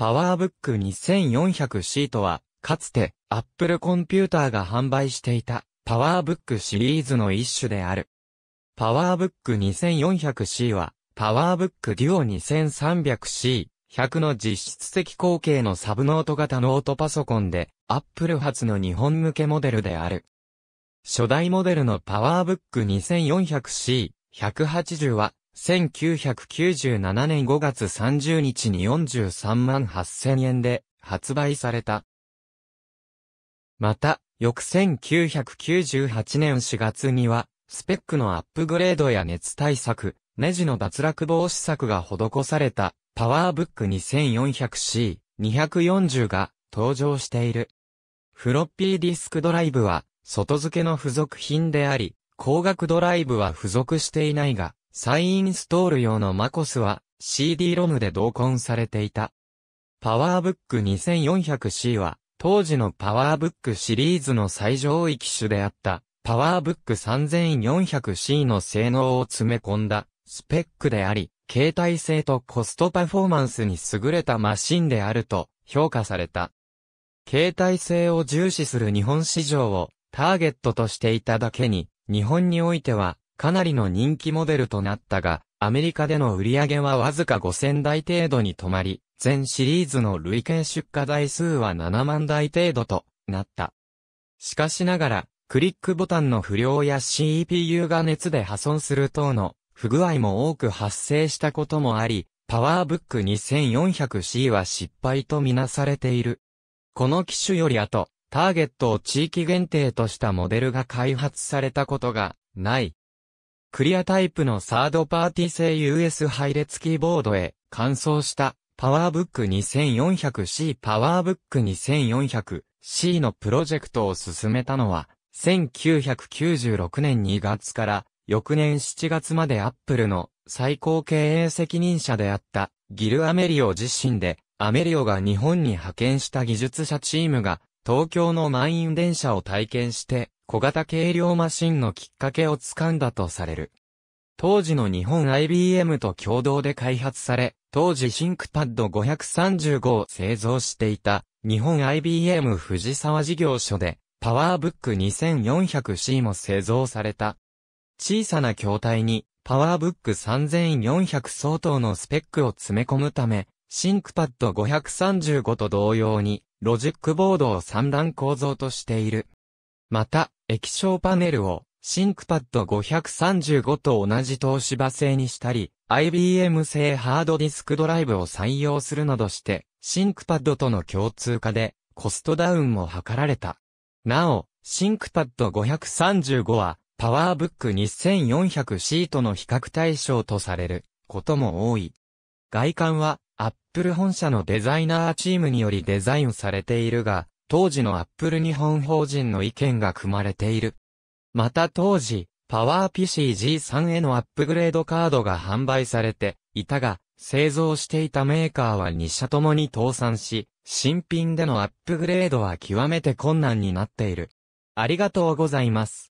パワーブック 2400C とは、かつて、アップルコンピューターが販売していた、パワーブックシリーズの一種である。パワーブック 2400C は、パワーブックデュオ 2300C、100の実質的後継のサブノート型ノートパソコンで、アップル発の日本向けモデルである。初代モデルのパワーブック 2400C、180は、1997年5月30日に43万8000円で発売された。また、翌1998年4月には、スペックのアップグレードや熱対策、ネジの脱落防止策が施された、パワーブック 2400C240 が登場している。フロッピーディスクドライブは、外付けの付属品であり、光学ドライブは付属していないが、再インストール用のマコスは c d ロムで同梱されていた。パワーブック 2400C は当時のパワーブックシリーズの最上位機種であったパワーブック 3400C の性能を詰め込んだスペックであり、携帯性とコストパフォーマンスに優れたマシンであると評価された。携帯性を重視する日本市場をターゲットとしていただけに、日本においてはかなりの人気モデルとなったが、アメリカでの売り上げはわずか5000台程度に止まり、全シリーズの累計出荷台数は7万台程度となった。しかしながら、クリックボタンの不良や CPU が熱で破損する等の不具合も多く発生したこともあり、パワーブック 2400C は失敗とみなされている。この機種より後、ターゲットを地域限定としたモデルが開発されたことがない。クリアタイプのサードパーティ製 US 配列キーボードへ、換装した、パワーブック 2400C パワーブック 2400C のプロジェクトを進めたのは、1996年2月から翌年7月までアップルの最高経営責任者であったギル・アメリオ自身で、アメリオが日本に派遣した技術者チームが東京の満員電車を体験して小型軽量マシンのきっかけをつかんだとされる。当時の日本 IBM と共同で開発され、当時シンクパッド535を製造していた、日本 IBM 藤沢事業所で、パワーブック 2400C も製造された。小さな筐体に、パワーブック3400相当のスペックを詰め込むため、シンクパッド535と同様に、ロジックボードを三段構造としている。また、液晶パネルを、シンクパッド535と同じ東芝製にしたり、IBM 製ハードディスクドライブを採用するなどして、シンクパッドとの共通化で、コストダウンも図られた。なお、シンクパッド535は、パワーブック2 4 0 0ートの比較対象とされることも多い。外観は、アップル本社のデザイナーチームによりデザインされているが、当時のアップル日本法人の意見が組まれている。また当時、パワー PCG3 へのアップグレードカードが販売されていたが、製造していたメーカーは2社ともに倒産し、新品でのアップグレードは極めて困難になっている。ありがとうございます。